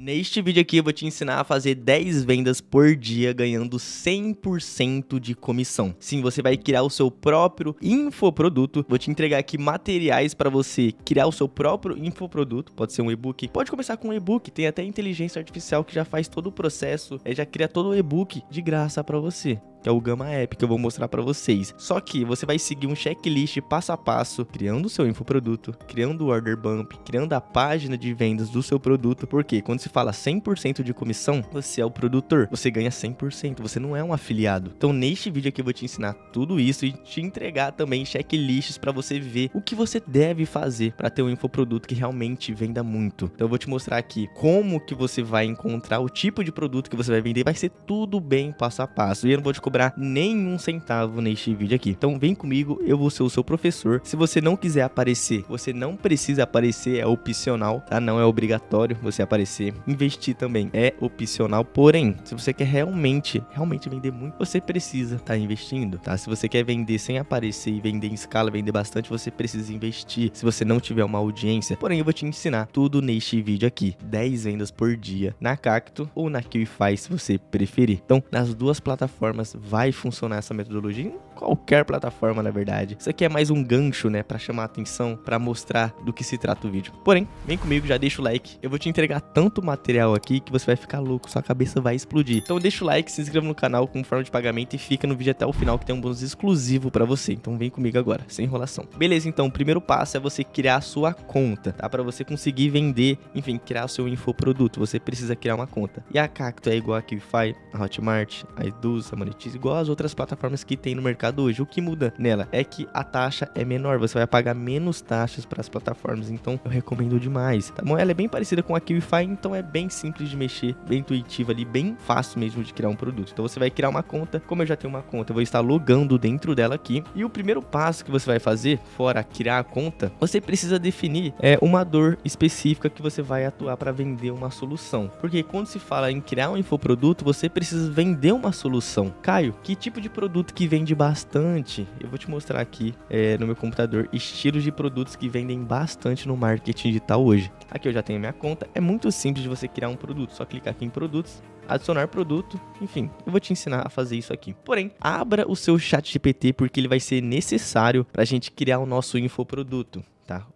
Neste vídeo aqui eu vou te ensinar a fazer 10 vendas por dia ganhando 100% de comissão. Sim, você vai criar o seu próprio infoproduto. Vou te entregar aqui materiais para você criar o seu próprio infoproduto. Pode ser um e-book. Pode começar com um e-book. Tem até inteligência artificial que já faz todo o processo, é, já cria todo o e-book de graça para você que é o Gama App que eu vou mostrar para vocês. Só que você vai seguir um checklist passo a passo, criando o seu infoproduto, criando o order bump, criando a página de vendas do seu produto, porque quando se fala 100% de comissão, você é o produtor, você ganha 100%, você não é um afiliado. Então, neste vídeo aqui eu vou te ensinar tudo isso e te entregar também checklists para você ver o que você deve fazer para ter um infoproduto que realmente venda muito. Então, eu vou te mostrar aqui como que você vai encontrar o tipo de produto que você vai vender, vai ser tudo bem passo a passo. E eu não vou te cobrar nenhum centavo neste vídeo aqui. Então vem comigo, eu vou ser o seu professor. Se você não quiser aparecer, você não precisa aparecer, é opcional, tá? Não é obrigatório você aparecer. Investir também é opcional, porém, se você quer realmente, realmente vender muito, você precisa estar tá investindo, tá? Se você quer vender sem aparecer e vender em escala, vender bastante, você precisa investir. Se você não tiver uma audiência, porém eu vou te ensinar tudo neste vídeo aqui. 10 vendas por dia na Cacto ou na faz, se você preferir. Então, nas duas plataformas vai funcionar essa metodologia em qualquer plataforma, na verdade. Isso aqui é mais um gancho, né, para chamar a atenção, para mostrar do que se trata o vídeo. Porém, vem comigo, já deixa o like. Eu vou te entregar tanto material aqui que você vai ficar louco, sua cabeça vai explodir. Então deixa o like, se inscreva no canal com forma de pagamento e fica no vídeo até o final que tem um bônus exclusivo para você. Então vem comigo agora, sem enrolação. Beleza, então o primeiro passo é você criar a sua conta, tá? Para você conseguir vender, enfim, criar o seu infoproduto, você precisa criar uma conta. E a Cacto é igual a Kify, a Hotmart, a Eduz, a Monetize igual as outras plataformas que tem no mercado hoje. O que muda nela é que a taxa é menor, você vai pagar menos taxas para as plataformas, então eu recomendo demais, tá bom? Ela é bem parecida com a Kiwify, então é bem simples de mexer, bem intuitiva ali, bem fácil mesmo de criar um produto. Então você vai criar uma conta, como eu já tenho uma conta, eu vou estar logando dentro dela aqui, e o primeiro passo que você vai fazer, fora criar a conta, você precisa definir é, uma dor específica que você vai atuar para vender uma solução, porque quando se fala em criar um infoproduto, você precisa vender uma solução. Cara, Caio, que tipo de produto que vende bastante? Eu vou te mostrar aqui é, no meu computador estilos de produtos que vendem bastante no marketing digital hoje. Aqui eu já tenho minha conta. É muito simples de você criar um produto. Só clicar aqui em produtos, adicionar produto, enfim, eu vou te ensinar a fazer isso aqui. Porém, abra o seu chat GPT porque ele vai ser necessário para a gente criar o nosso infoproduto.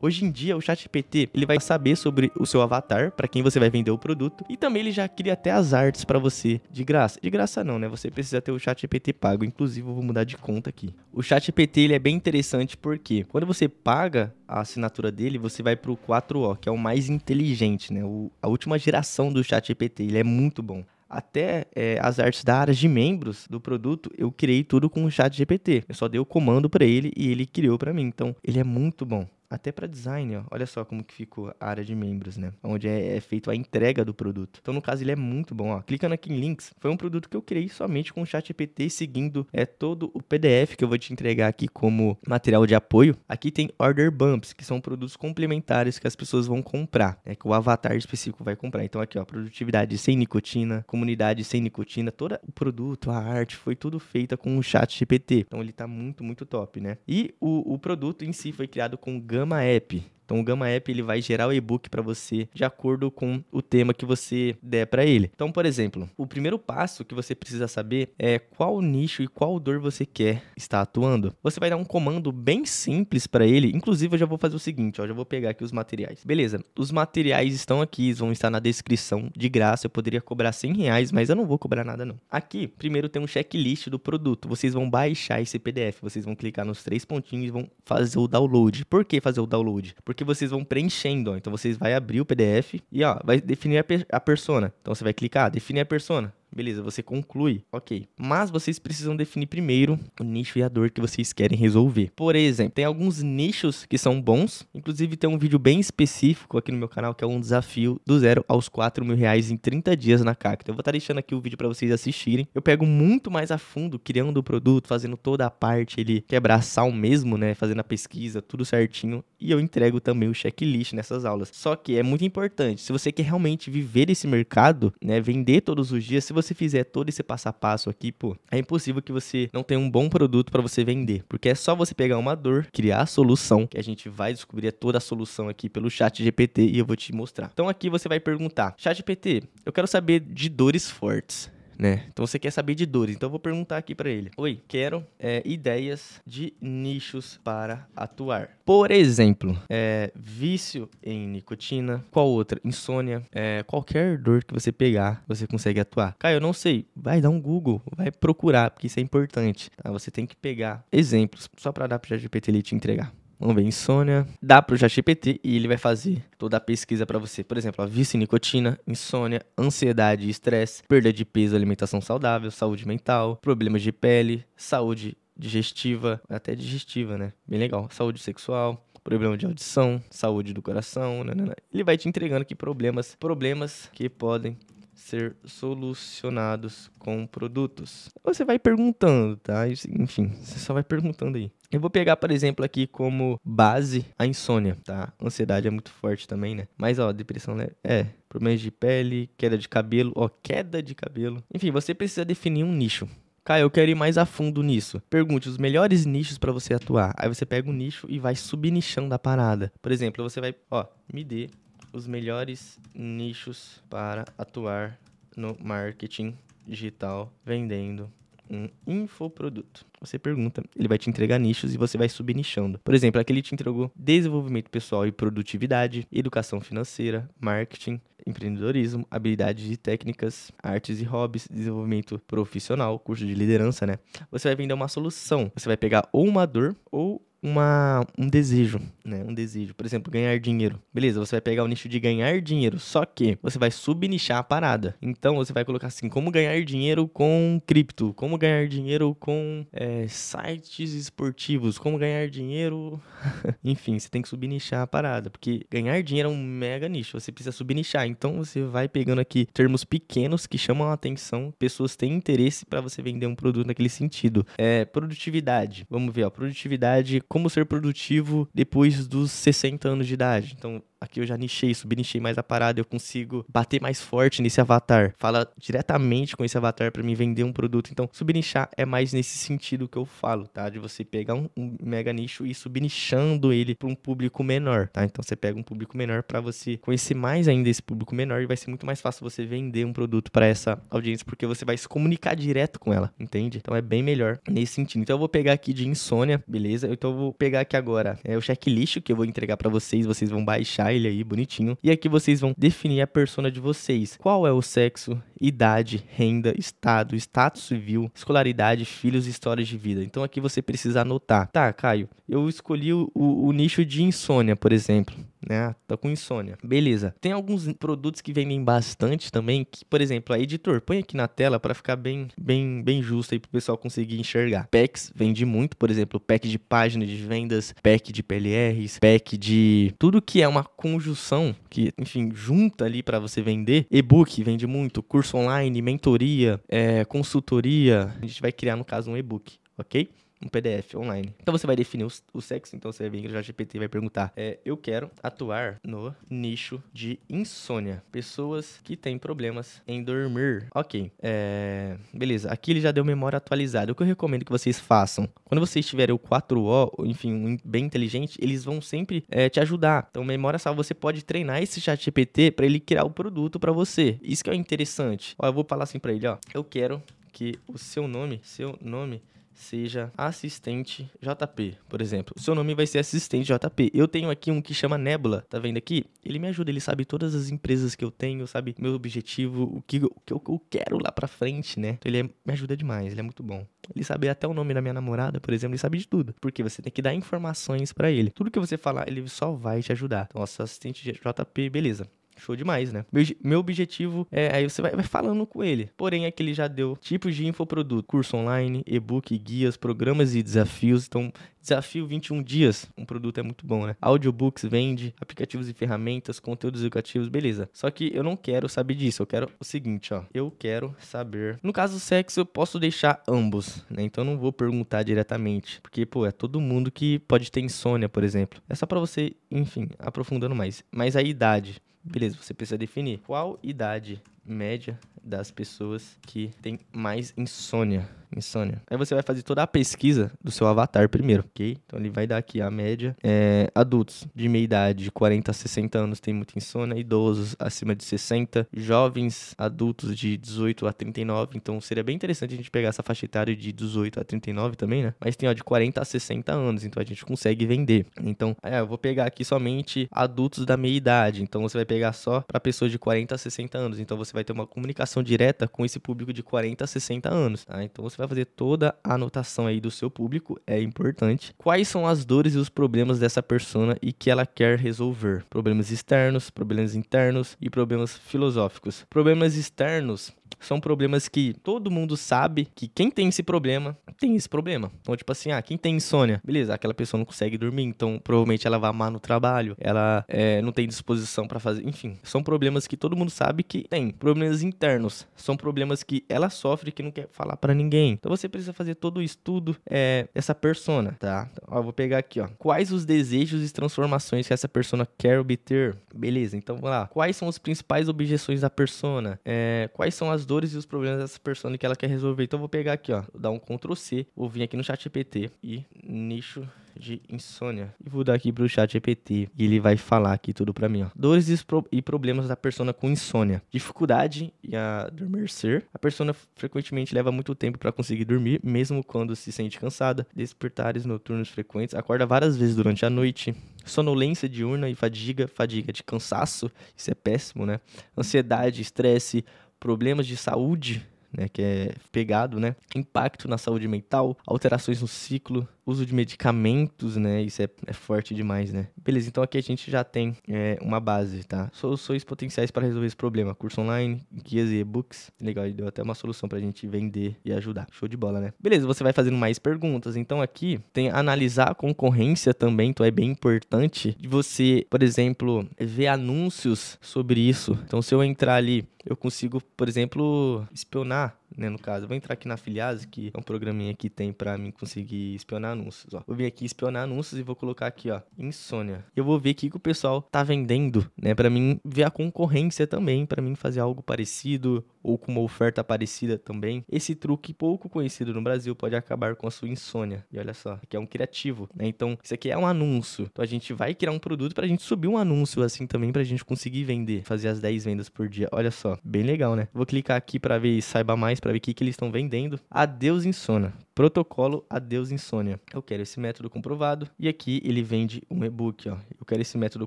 Hoje em dia, o ChatGPT ele vai saber sobre o seu avatar, para quem você vai vender o produto, e também ele já cria até as artes para você de graça. De graça não, né? Você precisa ter o chat ChatGPT pago. Inclusive, eu vou mudar de conta aqui. O ChatGPT ele é bem interessante porque quando você paga a assinatura dele, você vai pro 4O, que é o mais inteligente, né? O, a última geração do chat ChatGPT, ele é muito bom até é, as artes da área de membros do produto, eu criei tudo com o chat GPT. Eu só dei o comando para ele e ele criou para mim. Então, ele é muito bom até para design, ó. Olha só como que ficou a área de membros, né? Onde é, é feito a entrega do produto. Então, no caso, ele é muito bom, ó. Clicando aqui em links, foi um produto que eu criei somente com o ChatGPT, seguindo é todo o PDF que eu vou te entregar aqui como material de apoio. Aqui tem order bumps, que são produtos complementares que as pessoas vão comprar, né? Que o avatar específico vai comprar. Então, aqui, ó, produtividade sem nicotina, comunidade sem nicotina, todo o produto, a arte, foi tudo feita com o ChatGPT. Então, ele tá muito, muito top, né? E o, o produto em si foi criado com gam Programa App, então o Gama App ele vai gerar o e-book para você de acordo com o tema que você der para ele. Então, por exemplo, o primeiro passo que você precisa saber é qual nicho e qual dor você quer estar atuando. Você vai dar um comando bem simples para ele. Inclusive, eu já vou fazer o seguinte, ó, já vou pegar aqui os materiais. Beleza? Os materiais estão aqui, vão estar na descrição de graça. Eu poderia cobrar 100 reais, mas eu não vou cobrar nada não. Aqui, primeiro tem um checklist do produto. Vocês vão baixar esse PDF, vocês vão clicar nos três pontinhos e vão fazer o download. Por que fazer o download? Porque que vocês vão preenchendo. Ó. Então vocês vai abrir o PDF e ó, vai definir a, pe a persona. Então você vai clicar, definir a persona. Beleza, você conclui. Ok. Mas vocês precisam definir primeiro o nicho e a dor que vocês querem resolver. Por exemplo, tem alguns nichos que são bons. Inclusive, tem um vídeo bem específico aqui no meu canal que é um desafio do zero aos 4 mil reais em 30 dias na Cacto. Eu vou estar deixando aqui o vídeo para vocês assistirem. Eu pego muito mais a fundo, criando o produto, fazendo toda a parte, ele sal mesmo, né? Fazendo a pesquisa, tudo certinho. E eu entrego também o checklist nessas aulas. Só que é muito importante, se você quer realmente viver esse mercado, né? Vender todos os dias, se você você fizer todo esse passo a passo aqui, pô, é impossível que você não tenha um bom produto para você vender, porque é só você pegar uma dor, criar a solução, que a gente vai descobrir é toda a solução aqui pelo chat GPT e eu vou te mostrar. Então aqui você vai perguntar: "Chat GPT, eu quero saber de dores fortes né? Então você quer saber de dores. Então eu vou perguntar aqui para ele. Oi, quero é, ideias de nichos para atuar. Por exemplo, é, vício em nicotina, qual outra? Insônia, é, qualquer dor que você pegar, você consegue atuar. Caio, eu não sei. Vai dar um Google, vai procurar, porque isso é importante. Tá? Você tem que pegar exemplos só para dar para o GPT ele te entregar. Vamos ver, insônia. Dá para o ChatGPT e ele vai fazer toda a pesquisa para você. Por exemplo, a vício em nicotina, insônia, ansiedade e estresse, perda de peso, alimentação saudável, saúde mental, problemas de pele, saúde digestiva, até digestiva, né? Bem legal. Saúde sexual, problema de audição, saúde do coração, né? Ele vai te entregando aqui problemas, problemas que podem ser solucionados com produtos. Você vai perguntando, tá? Enfim, você só vai perguntando aí. Eu vou pegar, por exemplo, aqui como base a insônia, tá? Ansiedade é muito forte também, né? Mas, ó, depressão leve. Né? É, problemas de pele, queda de cabelo, ó, queda de cabelo. Enfim, você precisa definir um nicho. Cara, eu quero ir mais a fundo nisso. Pergunte os melhores nichos para você atuar. Aí você pega um nicho e vai subnichando a parada. Por exemplo, você vai, ó, me dê os melhores nichos para atuar no marketing digital vendendo um infoproduto. Você pergunta, ele vai te entregar nichos e você vai subnichando. Por exemplo, aqui ele te entregou desenvolvimento pessoal e produtividade, educação financeira, marketing, empreendedorismo, habilidades e técnicas, artes e hobbies, desenvolvimento profissional, curso de liderança, né? Você vai vender uma solução. Você vai pegar ou uma dor ou uma, um desejo, né? Um desejo. Por exemplo, ganhar dinheiro. Beleza, você vai pegar o nicho de ganhar dinheiro, só que você vai subnichar a parada. Então você vai colocar assim: como ganhar dinheiro com cripto, como ganhar dinheiro com é, sites esportivos, como ganhar dinheiro. Enfim, você tem que subnichar a parada, porque ganhar dinheiro é um mega nicho, você precisa subnichar. Então você vai pegando aqui termos pequenos que chamam a atenção, pessoas têm interesse para você vender um produto naquele sentido. É, produtividade. Vamos ver, ó, produtividade como ser produtivo depois dos 60 anos de idade. Então, aqui eu já nichei, subnichei mais a parada, eu consigo bater mais forte nesse avatar. Fala diretamente com esse avatar para me vender um produto. Então, subnichar é mais nesse sentido que eu falo, tá? De você pegar um, um mega nicho e subnichando ele para um público menor, tá? Então, você pega um público menor para você conhecer mais ainda esse público menor e vai ser muito mais fácil você vender um produto para essa audiência porque você vai se comunicar direto com ela, entende? Então, é bem melhor nesse sentido. Então, eu vou pegar aqui de insônia, beleza? Então, eu vou pegar aqui agora é, o checklist que eu vou entregar para vocês, vocês vão baixar montar ele aí bonitinho. E aqui vocês vão definir a persona de vocês. Qual é o sexo, idade, renda, estado, status civil, escolaridade, filhos e histórias de vida. Então aqui você precisa anotar. Tá, Caio, eu escolhi o, o, o nicho de insônia, por exemplo né? Tá com insônia. Beleza. Tem alguns produtos que vendem bastante também, que, por exemplo, a editor, põe aqui na tela para ficar bem, bem, bem justo aí pro pessoal conseguir enxergar. Packs vende muito, por exemplo, pack de páginas de vendas, pack de PLRs, pack de tudo que é uma conjunção que, enfim, junta ali para você vender. E-book vende muito, curso online, mentoria, é, consultoria. A gente vai criar, no caso, um e-book, ok? um PDF online. Então você vai definir o, o sexo, então você vai vir no GPT e vai perguntar: é, Eu quero atuar no nicho de insônia. Pessoas que têm problemas em dormir. Ok. É, beleza. Aqui ele já deu memória atualizada. O que eu recomendo que vocês façam? Quando vocês tiverem o 4O, enfim, um bem inteligente, eles vão sempre é, te ajudar. Então, memória salva, você pode treinar esse chat GPT para ele criar o produto para você. Isso que é interessante. Ó, eu vou falar assim para ele, ó. Eu quero que o seu nome, seu nome seja assistente JP, por exemplo. O seu nome vai ser assistente JP. Eu tenho aqui um que chama Nebula, tá vendo aqui? Ele me ajuda, ele sabe todas as empresas que eu tenho, sabe meu objetivo, o que, o que eu, quero lá pra frente, né? Então ele é, me ajuda demais, ele é muito bom. Ele sabe até o nome da minha namorada, por exemplo, ele sabe de tudo. Porque você tem que dar informações para ele. Tudo que você falar, ele só vai te ajudar. Então, assistente JP, beleza. Show demais, né? Meu, meu objetivo é. Aí você vai, vai, falando com ele. Porém, é que ele já deu tipos de infoproduto: curso online, e-book, guias, programas e desafios. Então, desafio 21 dias. Um produto é muito bom, né? Audiobooks vende, aplicativos e ferramentas, conteúdos educativos, beleza. Só que eu não quero saber disso. Eu quero o seguinte, ó. Eu quero saber. No caso do sexo, eu posso deixar ambos, né? Então, eu não vou perguntar diretamente. Porque, pô, é todo mundo que pode ter insônia, por exemplo. É só para você, enfim, aprofundando mais. Mas a idade. Beleza, você precisa definir qual idade média das pessoas que tem mais insônia. Insônia. Aí você vai fazer toda a pesquisa do seu avatar primeiro, ok? Então ele vai dar aqui a média. É, adultos de meia idade, de 40 a 60 anos, tem muita insônia. Idosos acima de 60. Jovens adultos de 18 a 39. Então seria bem interessante a gente pegar essa faixa etária de 18 a 39 também, né? Mas tem, ó, de 40 a 60 anos. Então a gente consegue vender. Então, é, eu vou pegar aqui somente adultos da meia idade. Então você vai pegar só para pessoas de 40 a 60 anos. Então você você vai ter uma comunicação direta com esse público de 40 a 60 anos, tá? Então você vai fazer toda a anotação aí do seu público, é importante. Quais são as dores e os problemas dessa persona e que ela quer resolver? Problemas externos, problemas internos e problemas filosóficos. Problemas externos são problemas que todo mundo sabe que quem tem esse problema, tem esse problema. Então, tipo assim, ah, quem tem insônia? Beleza, aquela pessoa não consegue dormir, então provavelmente ela vai amar no trabalho, ela é, não tem disposição para fazer. Enfim, são problemas que todo mundo sabe que tem. Problemas internos, são problemas que ela sofre que não quer falar para ninguém. Então você precisa fazer todo o estudo é, dessa persona, tá? Então, ó, vou pegar aqui, ó. Quais os desejos e transformações que essa persona quer obter? Beleza, então vamos lá. Quais são os principais objeções da persona? É, quais são as dores e os problemas dessa persona que ela quer resolver. Então eu vou pegar aqui, ó, dar um Ctrl C, vou vir aqui no chat GPT e nicho de insônia. E vou dar aqui pro chat GPT e ele vai falar aqui tudo para mim, ó. Dores e problemas da persona com insônia. Dificuldade em adormecer. A persona frequentemente leva muito tempo para conseguir dormir, mesmo quando se sente cansada. Despertares noturnos frequentes, acorda várias vezes durante a noite. Sonolência diurna e fadiga, fadiga de cansaço, isso é péssimo, né? Ansiedade, estresse, problemas de saúde, né, que é pegado, né? Impacto na saúde mental, alterações no ciclo uso de medicamentos, né? Isso é, é, forte demais, né? Beleza, então aqui a gente já tem é, uma base, tá? Soluções potenciais para resolver esse problema. Curso online, guias e e-books. Legal, ele deu até uma solução pra gente vender e ajudar. Show de bola, né? Beleza, você vai fazendo mais perguntas. Então aqui tem analisar a concorrência também, então é bem importante de você, por exemplo, ver anúncios sobre isso. Então se eu entrar ali, eu consigo, por exemplo, espionar né, no caso. Eu vou entrar aqui na Filiase, que é um programinha que tem para mim conseguir espionar anúncios, ó. Vou vir aqui espionar anúncios e vou colocar aqui, ó, insônia. Eu vou ver aqui que o pessoal tá vendendo, né, para mim ver a concorrência também, para mim fazer algo parecido ou com uma oferta parecida também, esse truque pouco conhecido no Brasil pode acabar com a sua insônia. E olha só, aqui é um criativo, né? Então, isso aqui é um anúncio. Então a gente vai criar um produto para a gente subir um anúncio assim também para a gente conseguir vender, fazer as 10 vendas por dia. Olha só, bem legal, né? Vou clicar aqui para ver saiba mais, para ver o que, que eles estão vendendo. Adeus insônia. Protocolo Adeus Insônia. Eu quero esse método comprovado. E aqui ele vende um e-book, ó. Eu quero esse método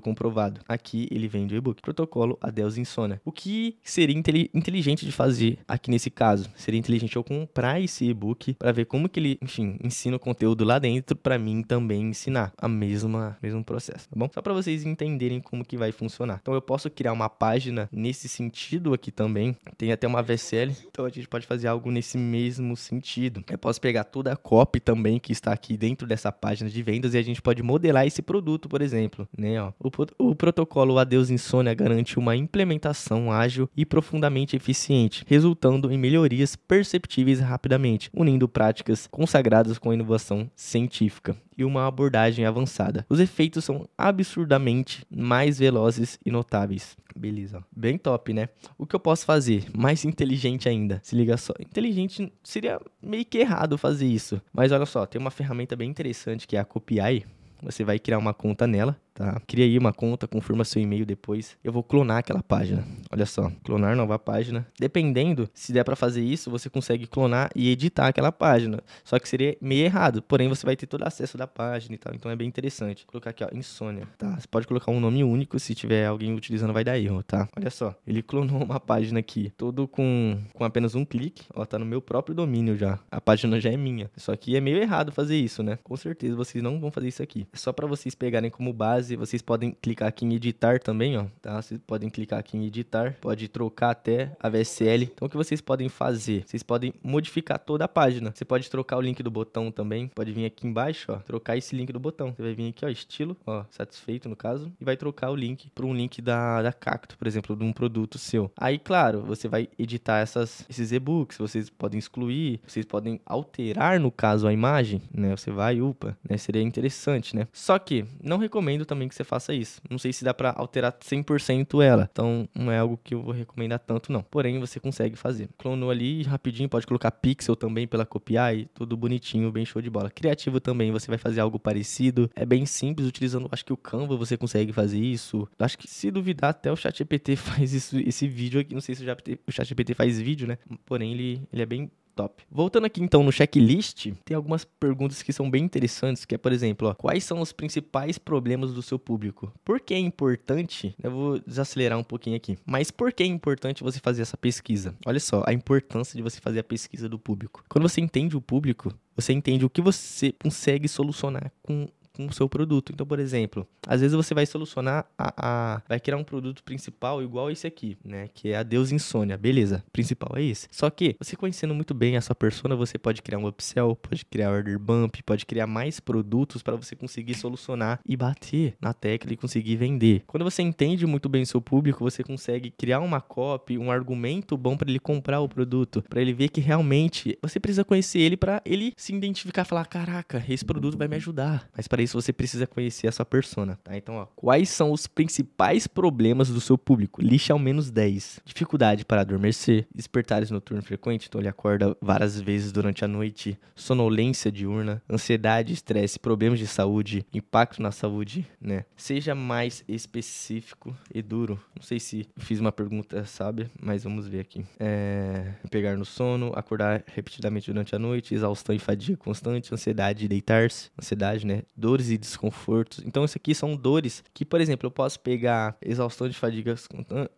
comprovado. Aqui ele vende o um e-book. Protocolo Adeus Insônia. O que seria inteligente de fazer aqui nesse caso. Seria inteligente eu comprar esse e-book para ver como que ele, enfim, ensina o conteúdo lá dentro para mim também ensinar a mesma mesmo processo, tá bom? Só para vocês entenderem como que vai funcionar. Então eu posso criar uma página nesse sentido aqui também. Tem até uma VSL, então a gente pode fazer algo nesse mesmo sentido. Eu posso pegar toda a copy também que está aqui dentro dessa página de vendas e a gente pode modelar esse produto, por exemplo, né, ó. O, o protocolo Adeus Insônia garante uma implementação ágil e profundamente eficiente eficiente, resultando em melhorias perceptíveis rapidamente, unindo práticas consagradas com a inovação científica e uma abordagem avançada. Os efeitos são absurdamente mais velozes e notáveis. Beleza. Bem top, né? O que eu posso fazer? Mais inteligente ainda. Se liga só. Inteligente seria meio que errado fazer isso. Mas olha só, tem uma ferramenta bem interessante que é a Copiai. Você vai criar uma conta nela tá? Cria aí uma conta, confirma seu e-mail depois. Eu vou clonar aquela página. Olha só, clonar nova página. Dependendo, se der para fazer isso, você consegue clonar e editar aquela página. Só que seria meio errado, porém você vai ter todo acesso da página e tal, então é bem interessante. Vou colocar aqui, ó, insônia, tá? Você pode colocar um nome único, se tiver alguém utilizando vai dar erro, tá? Olha só, ele clonou uma página aqui, todo com, com apenas um clique, ó, tá no meu próprio domínio já. A página já é minha. Só que é meio errado fazer isso, né? Com certeza vocês não vão fazer isso aqui. É só para vocês pegarem como base vocês podem clicar aqui em editar também, ó, tá? Vocês podem clicar aqui em editar, pode trocar até a VSL. Então o que vocês podem fazer? Vocês podem modificar toda a página. Você pode trocar o link do botão também, pode vir aqui embaixo, ó, trocar esse link do botão. Você vai vir aqui, ó, estilo, ó, satisfeito no caso, e vai trocar o link para um link da, da Cacto, por exemplo, de um produto seu. Aí, claro, você vai editar essas, esses e-books, vocês podem excluir, vocês podem alterar, no caso, a imagem, né? Você vai, upa, né? Seria interessante, né? Só que não recomendo também também que você faça isso. Não sei se dá para alterar 100% ela. Então, não é algo que eu vou recomendar tanto, não. Porém, você consegue fazer. Clonou ali rapidinho, pode colocar pixel também pela copiar e tudo bonitinho, bem show de bola. Criativo também, você vai fazer algo parecido. É bem simples, utilizando, acho que o Canva você consegue fazer isso. Acho que se duvidar, até o ChatGPT faz isso, esse vídeo aqui. Não sei se o ChatGPT faz vídeo, né? Porém, ele, ele é bem Top. Voltando aqui então no checklist, tem algumas perguntas que são bem interessantes, que é, por exemplo, ó, quais são os principais problemas do seu público? Por que é importante? Eu vou desacelerar um pouquinho aqui. Mas por que é importante você fazer essa pesquisa? Olha só, a importância de você fazer a pesquisa do público. Quando você entende o público, você entende o que você consegue solucionar com com o seu produto. Então, por exemplo, às vezes você vai solucionar a, a, vai criar um produto principal igual esse aqui, né, que é a Deus Insônia, beleza? Principal é esse. Só que você conhecendo muito bem a sua persona, você pode criar um upsell, pode criar order bump, pode criar mais produtos para você conseguir solucionar e bater na tecla e conseguir vender. Quando você entende muito bem o seu público, você consegue criar uma copy, um argumento bom para ele comprar o produto, para ele ver que realmente você precisa conhecer ele para ele se identificar, falar, caraca, esse produto vai me ajudar. Mas para isso você precisa conhecer a sua persona, tá? Então, ó, quais são os principais problemas do seu público? Lixe ao menos 10. Dificuldade para adormecer, despertares noturno frequente, então ele acorda várias vezes durante a noite, sonolência diurna, ansiedade, estresse, problemas de saúde, impacto na saúde, né? Seja mais específico e duro. Não sei se fiz uma pergunta, sabe? Mas vamos ver aqui. É... Pegar no sono, acordar repetidamente durante a noite, exaustão e fadiga constante, ansiedade de deitar-se, ansiedade, né? Dor dores e desconfortos. Então, isso aqui são dores que, por exemplo, eu posso pegar exaustão de fadiga,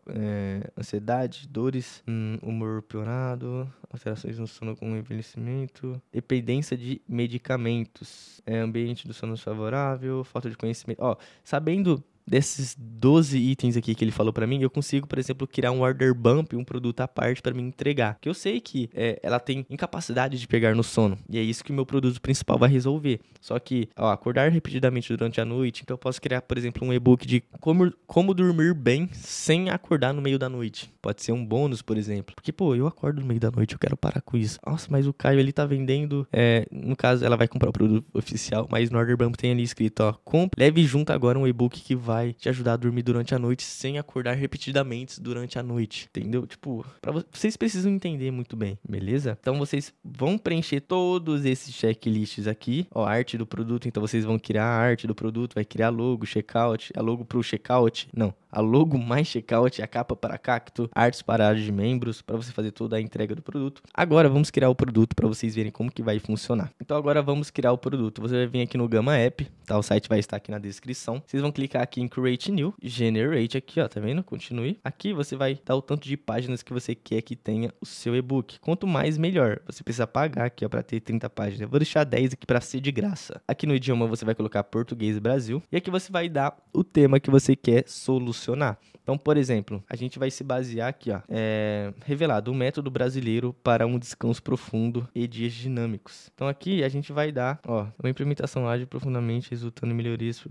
é, ansiedade, dores, hum, humor piorado, alterações no sono com envelhecimento, dependência de medicamentos, é, ambiente do sono desfavorável, falta de conhecimento. Ó, sabendo desses 12 itens aqui que ele falou para mim, eu consigo, por exemplo, criar um order bump, um produto à parte para me entregar. Que eu sei que é, ela tem incapacidade de pegar no sono. E é isso que o meu produto principal vai resolver. Só que, ó, acordar repetidamente durante a noite, então eu posso criar, por exemplo, um e-book de como, como dormir bem sem acordar no meio da noite. Pode ser um bônus, por exemplo. Porque, pô, eu acordo no meio da noite, eu quero parar com isso. Nossa, mas o Caio ele tá vendendo. É, no caso, ela vai comprar o produto oficial, mas no order bump tem ali escrito, ó, leve junto agora um e-book que vai vai te ajudar a dormir durante a noite sem acordar repetidamente durante a noite, entendeu? Tipo, para vocês precisam entender muito bem, beleza? Então vocês vão preencher todos esses checklists aqui, ó, arte do produto, então vocês vão criar a arte do produto, vai criar logo, checkout, a é logo pro checkout, não, a logo mais checkout, é a capa para cacto, artes para áreas de membros, para você fazer toda a entrega do produto. Agora vamos criar o produto para vocês verem como que vai funcionar. Então agora vamos criar o produto. Você vai vir aqui no Gama App, tá? O site vai estar aqui na descrição. Vocês vão clicar aqui em Create New, Generate aqui, ó, tá vendo? Continue. Aqui você vai dar o tanto de páginas que você quer que tenha o seu e-book. Quanto mais, melhor. Você precisa pagar aqui, ó, pra ter 30 páginas. Eu vou deixar 10 aqui pra ser de graça. Aqui no idioma você vai colocar Português Brasil. E aqui você vai dar o tema que você quer solucionar. Então, por exemplo, a gente vai se basear aqui, ó. É, revelado o um método brasileiro para um descanso profundo e dias dinâmicos. Então, aqui a gente vai dar, ó, uma implementação ágil profundamente resultando em melhorias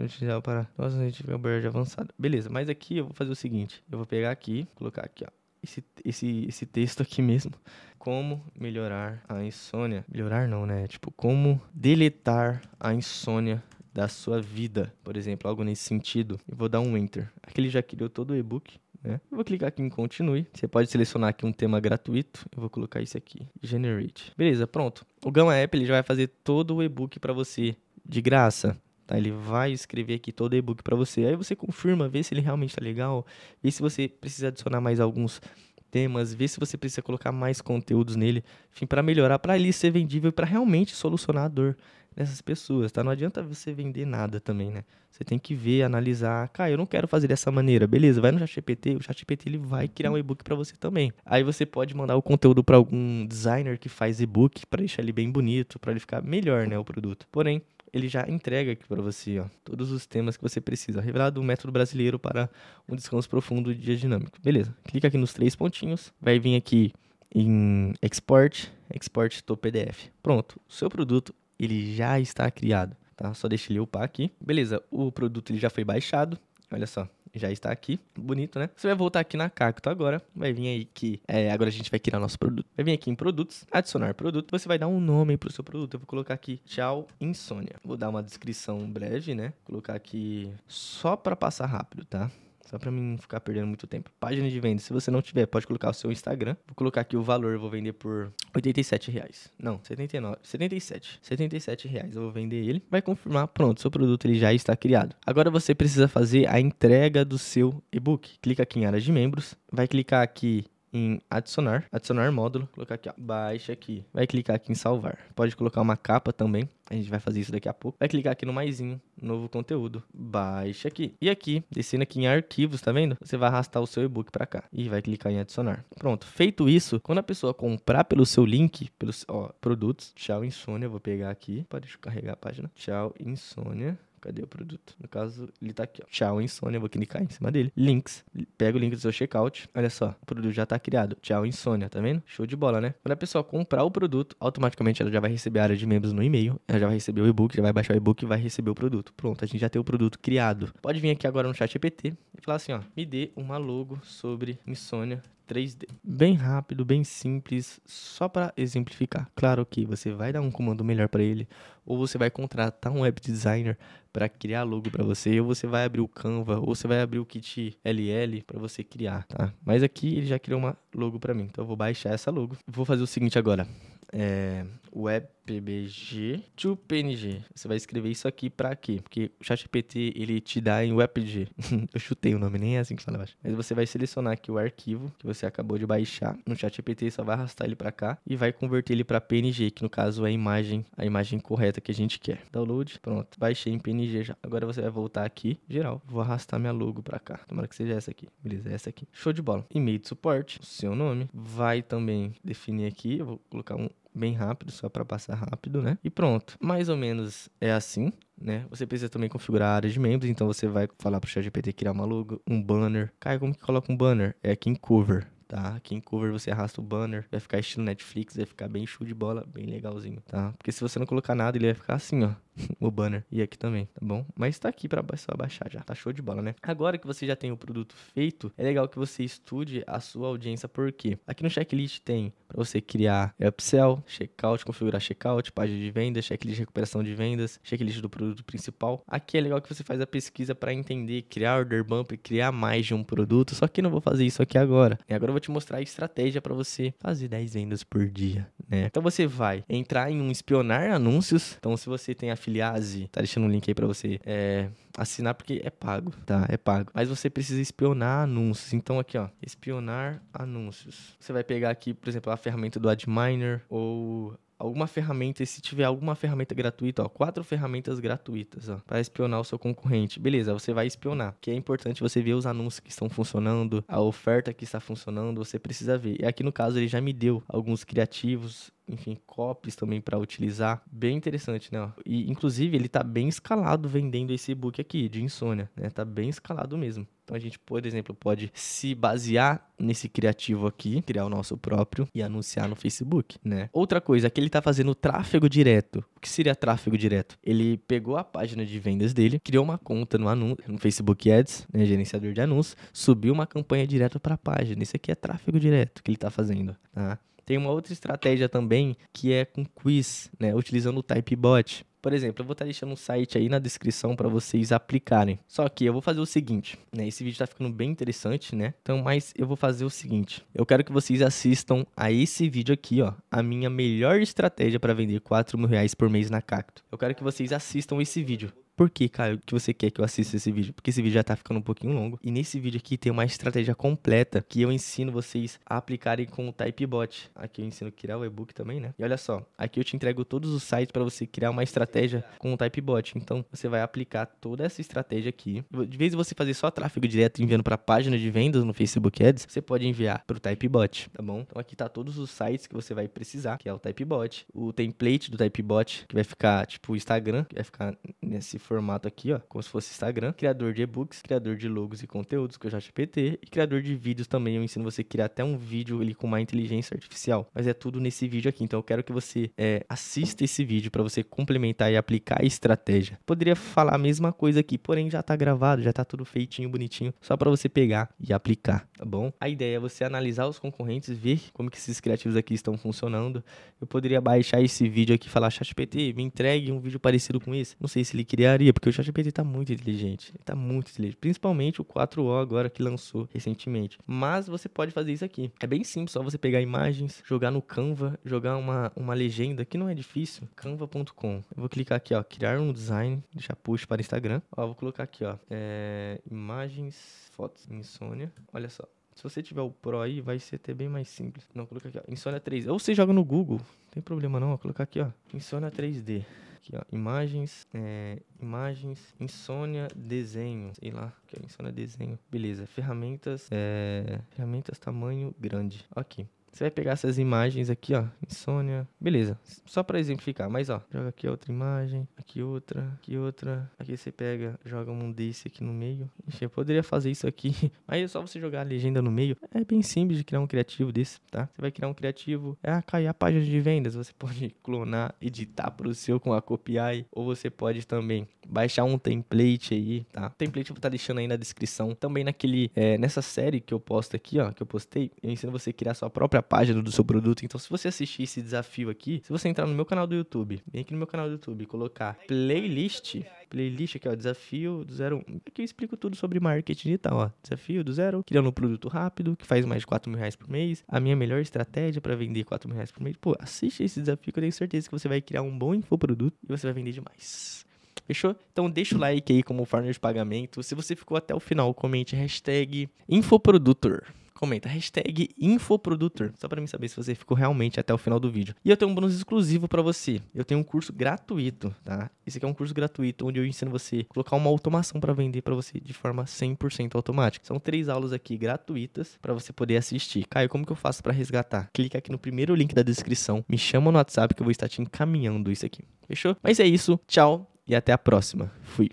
para... Nossa, a gente vê meu bird avançado. Beleza, mas aqui eu vou fazer o seguinte, eu vou pegar aqui, colocar aqui, ó, esse, esse, esse texto aqui mesmo. Como melhorar a insônia. Melhorar não, né? Tipo, como deletar a insônia da sua vida, por exemplo, algo nesse sentido. E vou dar um enter. Aqui ele já criou todo o e-book, né? Eu vou clicar aqui em continue. Você pode selecionar aqui um tema gratuito. Eu vou colocar esse aqui, generate. Beleza, pronto. O Gama App ele já vai fazer todo o e-book para você de graça. Tá? Ele vai escrever aqui todo o e-book para você. Aí você confirma, vê se ele realmente está legal, vê se você precisa adicionar mais alguns temas, vê se você precisa colocar mais conteúdos nele, enfim, para melhorar, para ele ser vendível e para realmente solucionar a dor nessas pessoas, tá? Não adianta você vender nada também, né? Você tem que ver, analisar. Cara, eu não quero fazer dessa maneira. Beleza, vai no ChatGPT, o ChatGPT ele vai criar um e-book para você também. Aí você pode mandar o conteúdo para algum designer que faz e-book para deixar ele bem bonito, para ele ficar melhor, né, o produto. Porém, ele já entrega aqui para você ó, todos os temas que você precisa. Revelado o método brasileiro para um descanso profundo de dia dinâmico. Beleza, clica aqui nos três pontinhos, vai vir aqui em export, export to PDF. Pronto, o seu produto ele já está criado, tá? Só deixa ele upar aqui. Beleza, o produto ele já foi baixado, olha só. Já está aqui, bonito, né? Você vai voltar aqui na Cacto agora, vai vir aí que é, agora a gente vai criar nosso produto. Vai vir aqui em produtos, adicionar produto, você vai dar um nome para o seu produto. Eu vou colocar aqui tchau insônia. Vou dar uma descrição breve, né? Vou colocar aqui só para passar rápido, tá? Só para mim não ficar perdendo muito tempo. Página de venda, se você não tiver, pode colocar o seu Instagram. Vou colocar aqui o valor, eu vou vender por 87 reais. Não, 79, 77. 77 reais eu vou vender ele. Vai confirmar, pronto, seu produto ele já está criado. Agora você precisa fazer a entrega do seu e-book. Clica aqui em área de membros, vai clicar aqui em adicionar, adicionar módulo, colocar aqui, ó, baixa aqui. Vai clicar aqui em salvar. Pode colocar uma capa também, a gente vai fazer isso daqui a pouco. Vai clicar aqui no maisinho, novo conteúdo, baixa aqui. E aqui, descendo aqui em arquivos, tá vendo? Você vai arrastar o seu e-book para cá e vai clicar em adicionar. Pronto, feito isso, quando a pessoa comprar pelo seu link, pelos, ó, produtos, tchau insônia, vou pegar aqui, pode carregar a página. Tchau insônia. Cadê o produto? No caso, ele tá aqui, ó. Tchau, insônia. Vou clicar em cima dele. Links. Pega o link do seu checkout. Olha só. O produto já tá criado. Tchau, insônia. Tá vendo? Show de bola, né? Quando a pessoa comprar o produto, automaticamente ela já vai receber a área de membros no e-mail. Ela já vai receber o e-book, já vai baixar o e-book e vai receber o produto. Pronto, a gente já tem o produto criado. Pode vir aqui agora no chat EPT e falar assim, ó. Me dê uma logo sobre insônia 3D. Bem rápido, bem simples, só para exemplificar. Claro que você vai dar um comando melhor para ele, ou você vai contratar um web designer para criar logo para você, ou você vai abrir o Canva, ou você vai abrir o kit LL para você criar, tá? Mas aqui ele já criou uma logo para mim, então eu vou baixar essa logo. Vou fazer o seguinte agora. É, webpbg, to png. Você vai escrever isso aqui para aqui, porque o ChatGPT ele te dá em webpg. eu chutei o nome, nem é assim que fala Mas você vai selecionar aqui o arquivo que você acabou de baixar no ChatGPT, só vai arrastar ele para cá e vai converter ele para png, que no caso é a imagem, a imagem correta que a gente quer. Download, pronto, baixei em png já. Agora você vai voltar aqui, geral. Vou arrastar minha logo para cá. Tomara que seja essa aqui. Beleza, é essa aqui. Show de bola. E-mail de suporte, seu nome. Vai também definir aqui, eu vou colocar um bem rápido, só para passar rápido, né? E pronto. Mais ou menos é assim. Né? Você precisa também configurar a área de membros, então você vai falar para o ChatGPT criar uma logo, um banner. Cara, como que coloca um banner? É aqui em cover, tá? Aqui em cover você arrasta o banner, vai ficar estilo Netflix, vai ficar bem show de bola, bem legalzinho, tá? Porque se você não colocar nada, ele vai ficar assim, ó. o banner. E aqui também, tá bom? Mas tá aqui pra só baixar já. Tá show de bola, né? Agora que você já tem o produto feito, é legal que você estude a sua audiência, por quê? Aqui no checklist tem para você criar upsell, checkout, configurar checkout, página de vendas, checklist de recuperação de vendas, checklist do produto principal. Aqui é legal que você faz a pesquisa para entender, criar order bump, e criar mais de um produto. Só que não vou fazer isso aqui agora. E agora eu vou te mostrar a estratégia para você fazer 10 vendas por dia, né? Então você vai entrar em um espionar anúncios. Então se você tem a Filiazzi, tá deixando um link aí pra você é, assinar, porque é pago, tá? É pago. Mas você precisa espionar anúncios. Então aqui, ó, espionar anúncios. Você vai pegar aqui, por exemplo, a ferramenta do Adminer ou alguma ferramenta, e se tiver alguma ferramenta gratuita, ó, quatro ferramentas gratuitas, ó, para espionar o seu concorrente. Beleza, você vai espionar, que é importante você ver os anúncios que estão funcionando, a oferta que está funcionando, você precisa ver. E aqui no caso ele já me deu alguns criativos enfim, copies também para utilizar. Bem interessante, né? E inclusive ele tá bem escalado vendendo esse e-book aqui de insônia, né? Tá bem escalado mesmo. Então a gente, por exemplo, pode se basear nesse criativo aqui, criar o nosso próprio e anunciar no Facebook, né? Outra coisa é que ele tá fazendo tráfego direto. O que seria tráfego direto? Ele pegou a página de vendas dele, criou uma conta no no Facebook Ads, né, gerenciador de anúncios, subiu uma campanha direto para a página. Isso aqui é tráfego direto que ele tá fazendo, tá? Tem uma outra estratégia também que é com quiz, né? Utilizando o Typebot. Por exemplo, eu vou estar deixando um site aí na descrição para vocês aplicarem. Só que eu vou fazer o seguinte, né? Esse vídeo está ficando bem interessante, né? Então, mas eu vou fazer o seguinte. Eu quero que vocês assistam a esse vídeo aqui, ó. A minha melhor estratégia para vender 4 mil reais por mês na Cacto. Eu quero que vocês assistam esse vídeo. Por que, cara, que você quer que eu assista esse vídeo? Porque esse vídeo já tá ficando um pouquinho longo. E nesse vídeo aqui tem uma estratégia completa que eu ensino vocês a aplicarem com o Typebot. Aqui eu ensino a criar o e-book também, né? E olha só, aqui eu te entrego todos os sites para você criar uma estratégia com o Typebot. Então, você vai aplicar toda essa estratégia aqui. De vez em você fazer só tráfego direto enviando para página de vendas no Facebook Ads, você pode enviar para o Typebot, tá bom? Então, aqui tá todos os sites que você vai precisar, que é o Typebot, o template do Typebot, que vai ficar tipo o Instagram, que vai ficar nesse formato aqui, ó, como se fosse Instagram, criador de e-books, criador de logos e conteúdos, que eu já GPT, e criador de vídeos também, eu ensino você a criar até um vídeo ali com uma inteligência artificial, mas é tudo nesse vídeo aqui, então eu quero que você é, assista esse vídeo para você complementar e aplicar a estratégia. Poderia falar a mesma coisa aqui, porém já tá gravado, já tá tudo feitinho, bonitinho, só para você pegar e aplicar tá bom? A ideia é você analisar os concorrentes, ver como que esses criativos aqui estão funcionando. Eu poderia baixar esse vídeo aqui e falar, ChatGPT, me entregue um vídeo parecido com esse. Não sei se ele criaria, porque o ChatGPT tá muito inteligente. Ele tá muito inteligente. Principalmente o 4O agora que lançou recentemente. Mas você pode fazer isso aqui. É bem simples, só você pegar imagens, jogar no Canva, jogar uma, uma legenda, que não é difícil. Canva.com. Eu vou clicar aqui, ó, criar um design, deixar push para Instagram. Ó, vou colocar aqui, ó, é, imagens, fotos, insônia. Olha só, se você tiver o Pro aí, vai ser até bem mais simples. Não, coloca aqui, ó. Insônia 3D. Ou você joga no Google, não tem problema não, vou Colocar aqui, ó. Insônia 3D. Aqui, ó. Imagens, é, imagens, insônia, desenho. Sei lá, aqui, ó, é insônia, desenho. Beleza, ferramentas, é, ferramentas tamanho grande. Aqui. Você vai pegar essas imagens aqui, ó. Insônia. Beleza. Só para exemplificar, mas ó. Joga aqui outra imagem. Aqui outra. Aqui outra. Aqui você pega, joga um desse aqui no meio. Enfim, eu poderia fazer isso aqui. Aí é só você jogar a legenda no meio. É bem simples de criar um criativo desse, tá? Você vai criar um criativo. É a cair a página de vendas. Você pode clonar, editar pro seu com a copiar. Ou você pode também baixar um template aí, tá? O template eu vou estar tá deixando aí na descrição. Também naquele. É, nessa série que eu posto aqui, ó. Que eu postei. Eu ensino você a criar sua própria própria página do seu produto. Então, se você assistir esse desafio aqui, se você entrar no meu canal do YouTube, vem aqui no meu canal do YouTube e colocar playlist, playlist aqui, ó, desafio do zero. Aqui eu explico tudo sobre marketing tal, ó. Desafio do zero, criando um produto rápido, que faz mais de 4 mil reais por mês. A minha melhor estratégia para vender 4 mil reais por mês. Pô, assiste esse desafio que eu tenho certeza que você vai criar um bom infoproduto e você vai vender demais. Fechou? Então deixa o like aí como forma de pagamento. Se você ficou até o final, comente hashtag infoprodutor comenta hashtag infoprodutor, só para mim saber se você ficou realmente até o final do vídeo. E eu tenho um bônus exclusivo para você. Eu tenho um curso gratuito, tá? Esse aqui é um curso gratuito onde eu ensino você a colocar uma automação para vender para você de forma 100% automática. São três aulas aqui gratuitas para você poder assistir. Caio, como que eu faço para resgatar? Clica aqui no primeiro link da descrição, me chama no WhatsApp que eu vou estar te encaminhando isso aqui. Fechou? Mas é isso. Tchau e até a próxima. Fui.